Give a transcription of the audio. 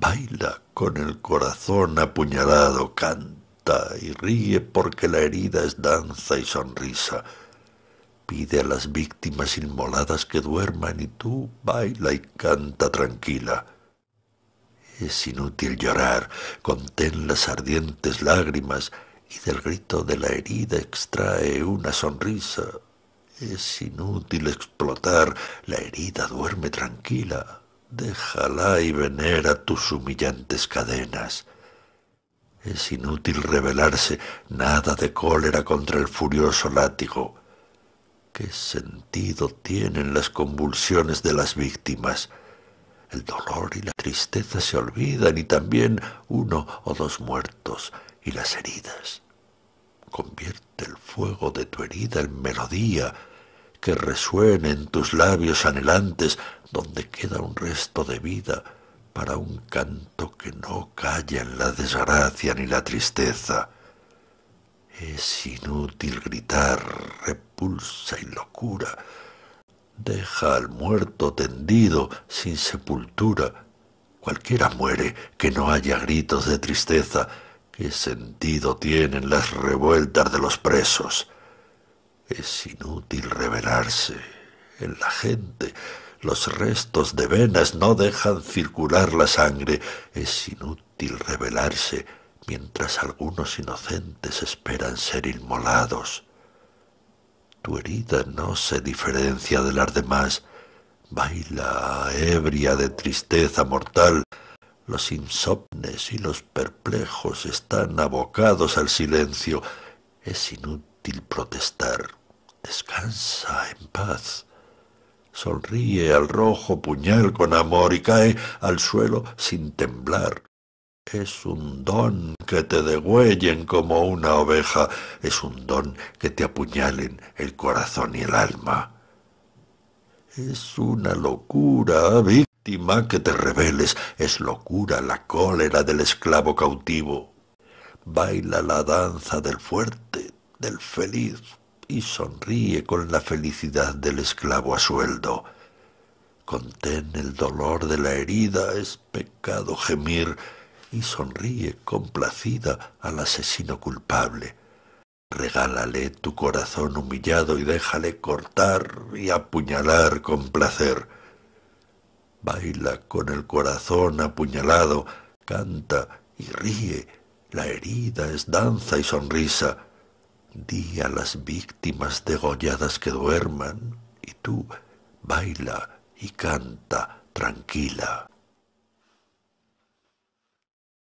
Baila con el corazón apuñalado, canta y ríe porque la herida es danza y sonrisa. Pide a las víctimas inmoladas que duerman y tú baila y canta tranquila. Es inútil llorar, contén las ardientes lágrimas y del grito de la herida extrae una sonrisa. Es inútil explotar, la herida duerme tranquila déjala y venera tus humillantes cadenas. Es inútil revelarse nada de cólera contra el furioso látigo. ¿Qué sentido tienen las convulsiones de las víctimas? El dolor y la tristeza se olvidan y también uno o dos muertos y las heridas. Convierte el fuego de tu herida en melodía, que resuene en tus labios anhelantes, donde queda un resto de vida para un canto que no calla en la desgracia ni la tristeza. Es inútil gritar, repulsa y locura. Deja al muerto tendido, sin sepultura. Cualquiera muere que no haya gritos de tristeza. ¿Qué sentido tienen las revueltas de los presos? Es inútil en la gente. Los restos de venas no dejan circular la sangre. Es inútil rebelarse mientras algunos inocentes esperan ser inmolados. Tu herida no se diferencia de las demás. Baila ebria de tristeza mortal. Los insomnes y los perplejos están abocados al silencio. Es inútil protestar. Descansa en paz. Sonríe al rojo puñal con amor y cae al suelo sin temblar. Es un don que te degüellen como una oveja, es un don que te apuñalen el corazón y el alma. Es una locura, víctima, que te rebeles, es locura la cólera del esclavo cautivo. Baila la danza del fuerte, del feliz, y sonríe con la felicidad del esclavo a sueldo. Contén el dolor de la herida, es pecado gemir, y sonríe complacida al asesino culpable. Regálale tu corazón humillado y déjale cortar y apuñalar con placer. Baila con el corazón apuñalado, canta y ríe, la herida es danza y sonrisa. Di a las víctimas degolladas que duerman, y tú baila y canta tranquila.